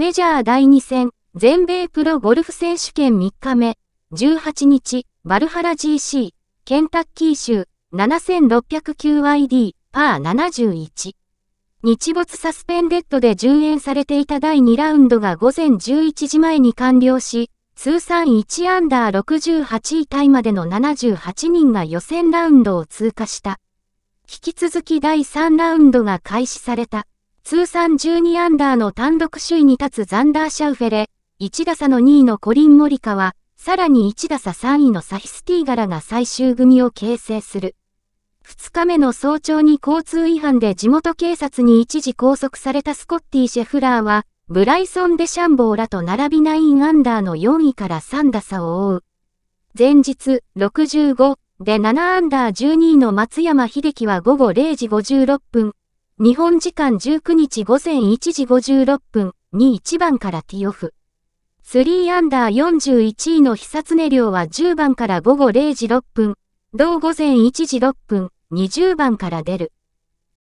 メジャー第2戦、全米プロゴルフ選手権3日目、18日、バルハラ GC、ケンタッキー州、7609ID、パー71。日没サスペンデッドで順延されていた第2ラウンドが午前11時前に完了し、通算1アンダー68位タイまでの78人が予選ラウンドを通過した。引き続き第3ラウンドが開始された。通算12アンダーの単独首位に立つザンダー・シャウフェレ、1打差の2位のコリン・モリカは、さらに1打差3位のサヒスティーガラが最終組を形成する。2日目の早朝に交通違反で地元警察に一時拘束されたスコッティ・シェフラーは、ブライソン・デシャンボーらと並び9アンダーの4位から3打差を追う。前日65で7アンダー12位の松山秀樹は午後0時56分、日本時間19日午前1時56分に1番からティオフ。3アンダー41位の久常亮は10番から午後0時6分、同午前1時6分、20番から出る。